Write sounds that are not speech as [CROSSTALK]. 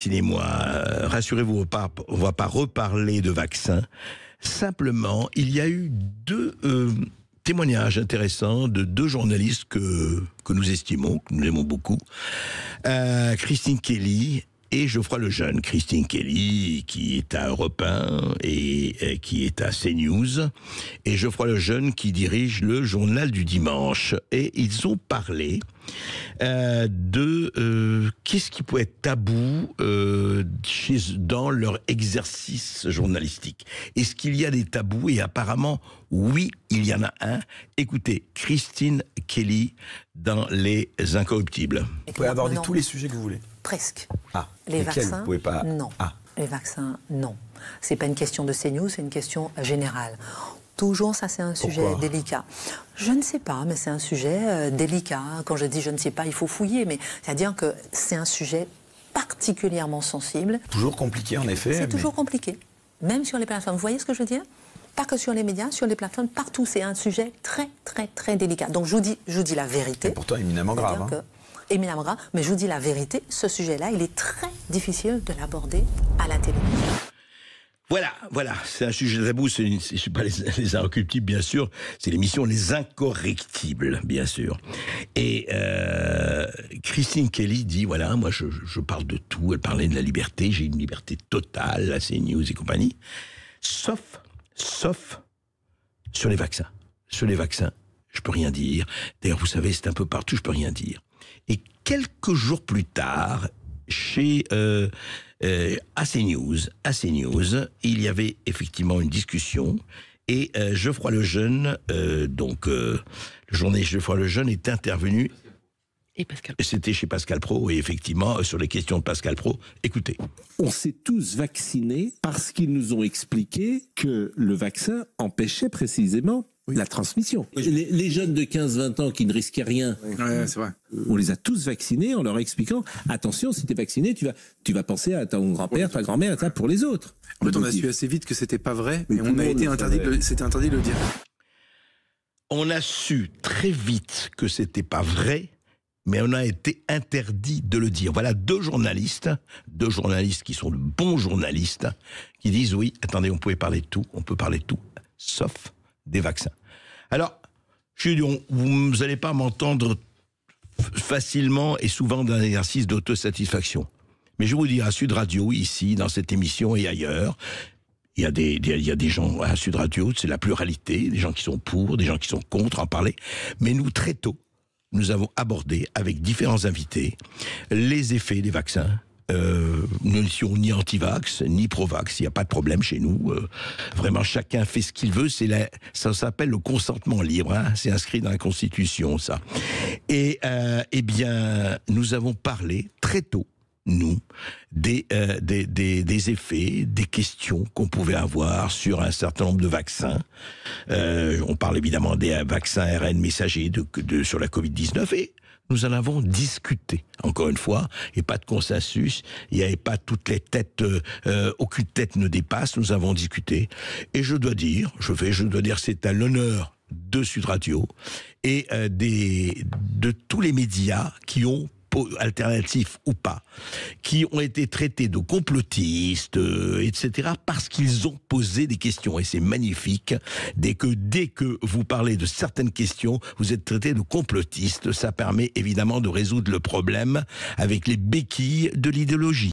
signez moi euh, rassurez-vous, on ne va pas reparler de vaccins, Simplement, il y a eu deux euh, témoignages intéressants de deux journalistes que, que nous estimons, que nous aimons beaucoup. Euh, Christine Kelly et Geoffroy Lejeune, Christine Kelly, qui est à Europe 1 et, qui est à CNews, et Geoffroy Lejeune qui dirige le journal du dimanche. Et ils ont parlé euh, de euh, qu'est-ce qui peut être tabou euh, dans leur exercice journalistique. Est-ce qu'il y a des tabous Et apparemment, oui, il y en a un. Écoutez, Christine Kelly dans Les Incorruptibles. Vous pouvez aborder tous les sujets que vous voulez. Presque. Ah, les vaccins, Non. Ah. Les vaccins, non. C'est pas une question de CNews, c'est une question générale. Toujours, ça c'est un sujet délicat. Je ne sais pas, mais c'est un sujet euh, délicat. Quand je dis je ne sais pas, il faut fouiller, mais c'est-à-dire que c'est un sujet particulièrement sensible. Toujours compliqué en effet. C'est toujours compliqué, même sur les plateformes. Vous voyez ce que je veux dire pas que sur les médias, sur les plateformes, partout. C'est un sujet très, très, très délicat. Donc je vous dis, je dis la vérité. Et pourtant éminemment grave. Hein. Émile Amra, mais je vous dis la vérité, ce sujet-là, il est très difficile de l'aborder à la télé. Voilà, voilà, c'est un sujet tabou, suis pas les, [LAUGHS] les bien sûr, c'est l'émission Les Incorrectibles, bien sûr. Et euh, Christine Kelly dit, voilà, moi je, je, parle de tout, elle parlait de la liberté, j'ai une liberté totale, à CNews et compagnie, sauf, sauf sur les vaccins. Sur les vaccins, je peux rien dire. D'ailleurs, vous savez, c'est un peu partout, je peux rien dire. Et quelques jours plus tard, chez euh, euh AC News, News, il y avait effectivement une discussion. Et euh, Geoffroy Lejeune, euh, donc le journaliste Geoffroy Lejeune est intervenu. Et C'était chez Pascal Pro, et effectivement, sur les questions de Pascal Pro, écoutez. On s'est tous vaccinés parce qu'ils nous ont expliqué que le vaccin empêchait précisément la transmission. Les, jeunes de 15-20 ans qui ne risquaient rien, on les a tous vaccinés en leur expliquant attention, si tu es vacciné, tu vas, tu vas penser à ton grand-père, ta grand-mère, pour les autres. En fait, on a su assez vite que c'était pas vrai, mais, on a été interdit, c'était interdit de le dire. On a su très vite que c'était pas vrai, mais on a été interdit de le dire. Voilà deux journalistes, deux journalistes qui sont de bons journalistes, qui disent oui, attendez, on pouvait parler de tout, on peut parler de tout, sauf des vaccins. Alors, je dis, vous n'allez pas m'entendre facilement et souvent d'un exercice d'autosatisfaction. Mais je vous dis, à Sud Radio, ici, dans cette émission et ailleurs, il y a des, il y a des gens à Sud Radio, c'est la pluralité, des gens qui sont pour, des gens qui sont contre, en parler. Mais nous, très tôt, nous avons abordé, avec différents invités, les effets des vaccins, euh, nous ne sommes ni anti-vax, ni pro-vax. Il n'y a pas de problème chez nous. Euh, vraiment, chacun fait ce qu'il veut. C'est la... ça s'appelle le consentement libre. Hein C'est inscrit dans la Constitution, ça. Et euh, eh bien, nous avons parlé très tôt nous, des, euh, des, des, des, effets, des questions qu'on pouvait avoir sur un certain nombre de vaccins. Euh, on parle évidemment des vaccins ARN messagers de, de, sur la Covid-19 et nous en avons discuté, encore une fois, et pas de consensus, il n'y avait pas toutes les têtes, euh, euh, aucune tête ne dépasse, nous avons discuté, et je dois dire, je vais, je dois dire, c'est à l'honneur de Sud Radio et euh, des, de tous les médias qui ont alternatifs ou pas, qui ont été traités de complotistes, euh, etc., parce qu'ils ont posé des questions. Et c'est magnifique. Dès que, dès que vous parlez de certaines questions, vous êtes traité de complotiste. Ça permet évidemment de résoudre le problème avec les béquilles de l'idéologie.